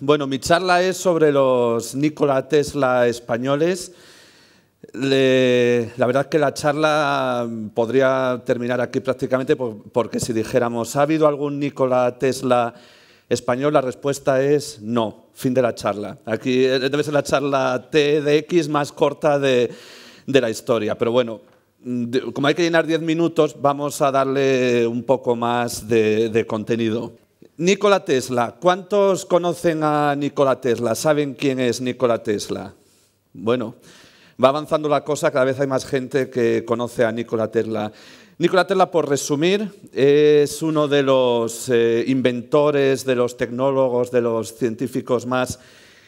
Bueno, mi charla es sobre los Nikola Tesla españoles. la verdad es que la charla podría terminar aquí prácticamente porque si dijéramos, ¿ha habido algún Nikola Tesla español? La respuesta es no, fin de la charla. Aquí eh, debe ser la charla X más corta de, la historia, pero bueno, como hay que llenar 10 minutos, vamos a darle un poco más de contenido. Nikola Tesla. ¿Cuántos conocen a Nikola Tesla? ¿Saben quién es Nikola Tesla? Bueno, va avanzando la cosa, cada vez hay más gente que conoce a Nikola Tesla. Nikola Tesla, por resumir, es uno de los eh, inventores, de los tecnólogos, de los científicos más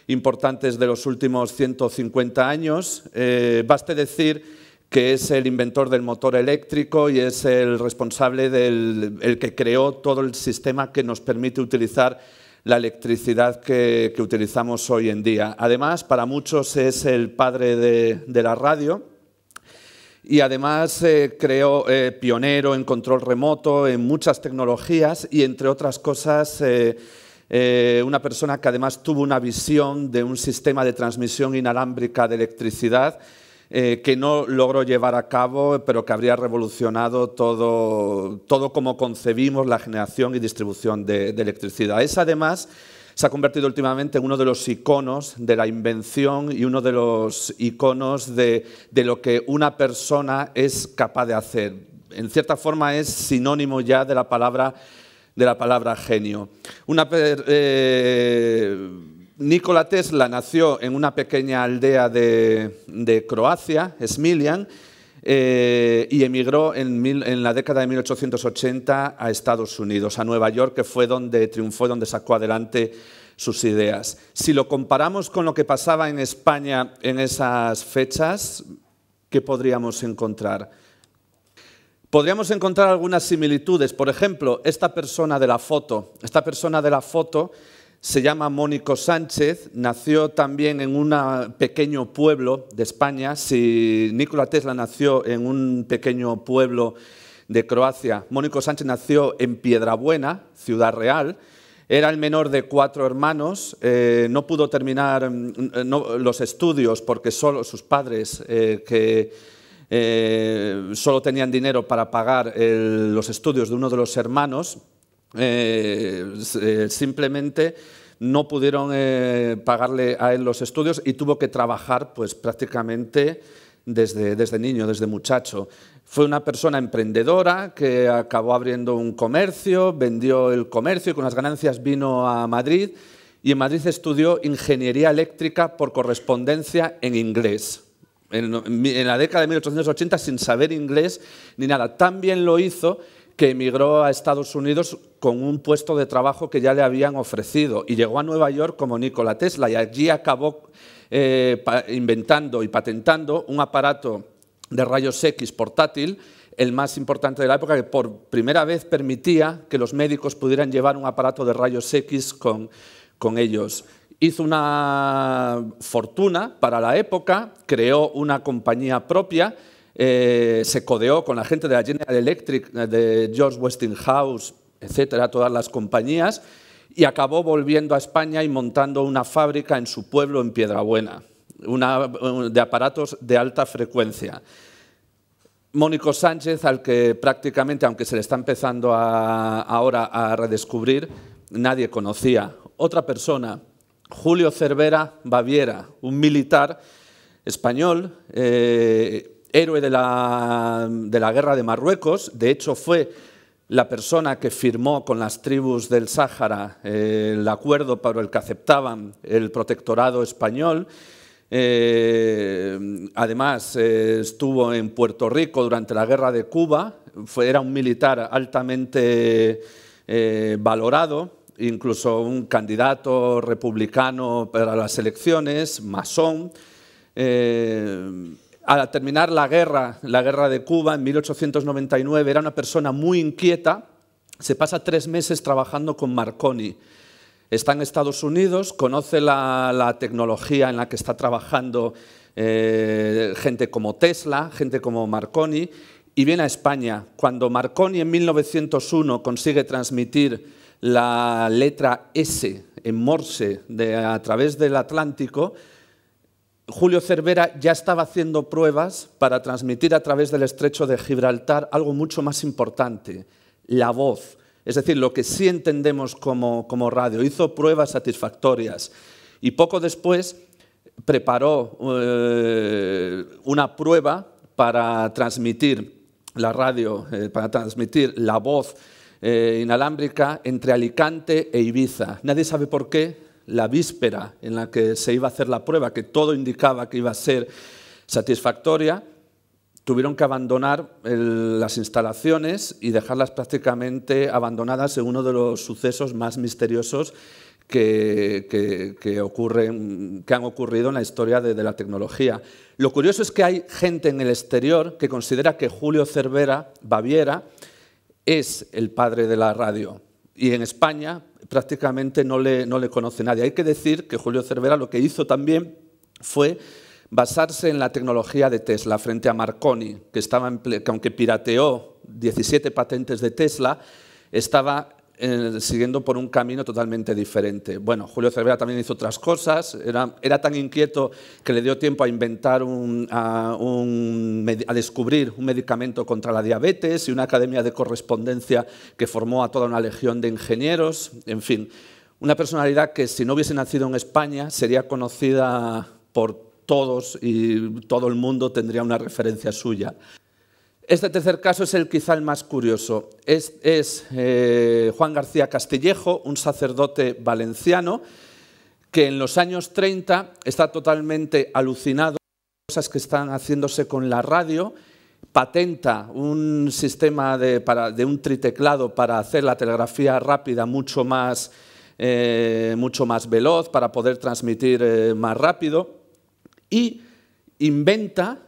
importantes de los últimos 150 años. Eh, baste decir que es el inventor del motor eléctrico y es el responsable del que creó todo el sistema que nos permite utilizar la electricidad que, utilizamos hoy en día. Además, para muchos es el padre de, la radio y además eh, creó eh, pionero en control remoto, en muchas tecnologías y entre otras cosas... Eh, una persona que además tuvo una visión de un sistema de transmisión inalámbrica de electricidad eh, que no logró llevar a cabo, pero que habría revolucionado todo, todo como concebimos la generación y distribución de, electricidad. Es además se ha convertido últimamente en uno de los iconos de la invención y uno de los iconos de, de, lo que una persona es capaz de hacer. En cierta forma es sinónimo ya de la palabra, de la palabra genio. Una, eh, Nikola Tesla nació en una pequeña aldea de, Croacia, Smiljan, eh, y emigró en, en, la década de 1880 a Estados Unidos, a Nueva York, que fue donde triunfó, donde sacó adelante sus ideas. Si lo comparamos con lo que pasaba en España en esas fechas, ¿qué podríamos encontrar? Podríamos encontrar algunas similitudes. Por ejemplo, esta persona de la foto. Esta persona de la foto se llama Mónico Sánchez, nació también en un pequeño pueblo de España. Si Nikola Tesla nació en un pequeño pueblo de Croacia, Mónico Sánchez nació en Piedrabuena, Ciudad Real. Era el menor de cuatro hermanos, eh, no pudo terminar mm, los estudios porque solo sus padres, eh, que eh, solo tenían dinero para pagar los estudios de uno de los hermanos, eh, eh, simplemente no pudieron eh, pagarle a él los estudios y tuvo que trabajar pues, prácticamente desde, desde niño, desde muchacho. Fue una persona emprendedora que acabó abriendo un comercio, vendió el comercio y con las ganancias vino a Madrid y en Madrid estudió ingeniería eléctrica por correspondencia en inglés. En, en la década de 1880 sin saber inglés ni nada. Tan bien lo hizo que emigró a Estados Unidos con un puesto de trabajo que ya le habían ofrecido y llegó a Nueva York como Nikola Tesla y allí acabó eh, inventando y patentando un aparato de rayos X portátil el más importante de la época, que por primera vez permitía que los médicos pudieran llevar un aparato de rayos X con, con ellos. Hizo una fortuna para la época, creó una compañía propia eh, se codeó con la gente de la General Electric, eh, de George Westinghouse, etcétera, todas las compañías, y acabó volviendo a España y montando una fábrica en su pueblo, en Piedrabuena, una, de aparatos de alta frecuencia. Mónico Sánchez, al que prácticamente, aunque se le está empezando ahora a redescubrir, nadie conocía. Otra persona, Julio Cervera Baviera, un militar español, eh, héroe de la, guerra de Marruecos, de hecho fue la persona que firmó con las tribus del Sáhara eh, el acuerdo para el que aceptaban el protectorado español. Eh, además, eh, estuvo en Puerto Rico durante la guerra de Cuba, era un militar altamente valorado, incluso un candidato republicano para las elecciones, masón al terminar la guerra, la guerra de Cuba en 1899, era una persona muy inquieta, se pasa tres meses trabajando con Marconi. Está en Estados Unidos, conoce la, tecnología en la que está trabajando eh, gente como Tesla, gente como Marconi, y viene a España. Cuando Marconi en 1901 consigue transmitir la letra S en Morse a través del Atlántico, Julio Cervera ya estaba haciendo pruebas para transmitir a través del estrecho de Gibraltar algo mucho más importante, la voz, es decir, lo que sí entendemos como, radio. Hizo pruebas satisfactorias y poco después preparó eh, una prueba para transmitir la radio, eh, para transmitir la voz eh, inalámbrica entre Alicante e Ibiza. Nadie sabe por qué, la víspera en la que se iba a hacer la prueba, que todo indicaba que iba a ser satisfactoria, tuvieron que abandonar las instalaciones y dejarlas prácticamente abandonadas en uno de los sucesos más misteriosos que, ocurren, que han ocurrido en la historia de, la tecnología. Lo curioso es que hay gente en el exterior que considera que Julio Cervera Baviera es el padre de la radio. Y en España, prácticamente no le, no le conoce nadie. Hay que decir que Julio Cervera lo que hizo también fue basarse en la tecnología de Tesla frente a Marconi, que, estaba que aunque pirateó 17 patentes de Tesla, estaba eh, siguiendo por un camino totalmente diferente. Bueno, Julio Cervera también hizo otras cosas, era, tan inquieto que le dio tiempo a inventar, a descubrir un medicamento contra la diabetes y una academia de correspondencia que formó a toda una legión de ingenieros, en fin. Una personalidad que si no hubiese nacido en España sería conocida por todos y todo el mundo tendría una referencia suya. Este tercer caso es el quizá el más curioso. Es, eh, Juan García Castillejo, un sacerdote valenciano, que en los años 30 está totalmente alucinado con cosas que están haciéndose con la radio, patenta un sistema de, un triteclado para hacer la telegrafía rápida mucho más, eh, mucho más veloz, para poder transmitir eh, más rápido, y inventa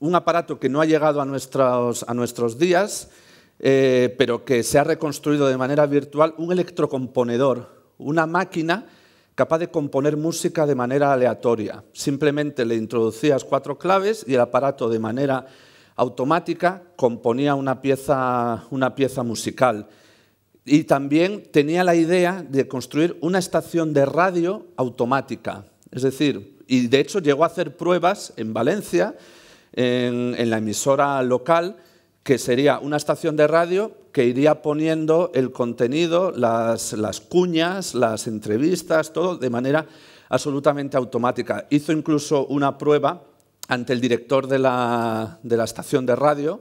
un aparato que no ha llegado a nuestros, a nuestros días, eh, pero que se ha reconstruido de manera virtual, un electrocomponedor, una máquina capaz de componer música de manera aleatoria. Simplemente le introducías cuatro claves y el aparato de manera automática componía una pieza, una pieza musical. Y también tenía la idea de construir una estación de radio automática. Es decir, y de hecho llegó a hacer pruebas en Valencia en, la emisora local, que sería una estación de radio que iría poniendo el contenido, las, cuñas, las entrevistas, todo de manera absolutamente automática. Hizo incluso una prueba ante el director de la, de la estación de radio,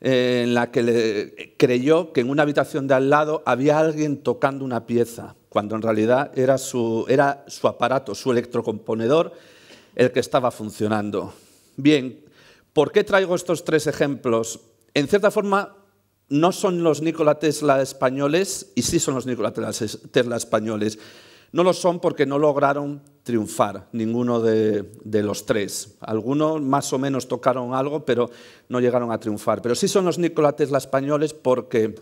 eh, en la que le, creyó que en una habitación de al lado había alguien tocando una pieza, cuando en realidad era su, era su aparato, su electrocomponedor, el que estaba funcionando. Bien, ¿Por qué traigo estos tres ejemplos? En cierta forma, no son los Nikola Tesla españoles y sí son los Nikola Tesla españoles. No lo son porque no lograron triunfar, ninguno de, los tres. Algunos más o menos tocaron algo, pero no llegaron a triunfar. Pero sí son los Nikola Tesla españoles porque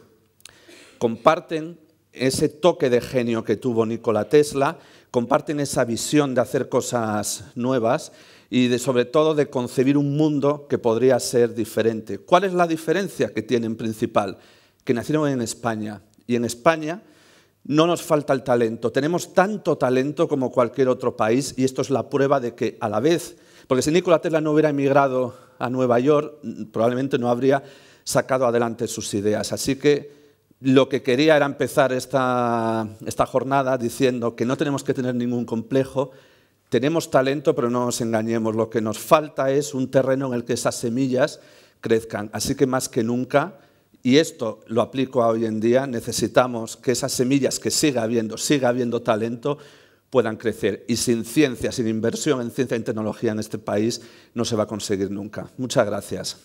comparten ese toque de genio que tuvo Nikola Tesla, comparten esa visión de hacer cosas nuevas y sobre todo de concebir un mundo que podría ser diferente. ¿Cuál es la diferencia que tienen principal? Que nacieron en España y en España no nos falta el talento. Tenemos tanto talento como cualquier otro país y esto es la prueba de que a la vez, porque si Nikola Tesla no hubiera emigrado a Nueva York, probablemente no habría sacado adelante sus ideas. Así que lo que quería era empezar esta, jornada diciendo que no tenemos que tener ningún complejo, tenemos talento, pero no nos engañemos, lo que nos falta es un terreno en el que esas semillas crezcan. Así que más que nunca, y esto lo aplico a hoy en día, necesitamos que esas semillas que siga habiendo, siga habiendo talento, puedan crecer. Y sin ciencia, sin inversión en ciencia y tecnología en este país, no se va a conseguir nunca. Muchas gracias.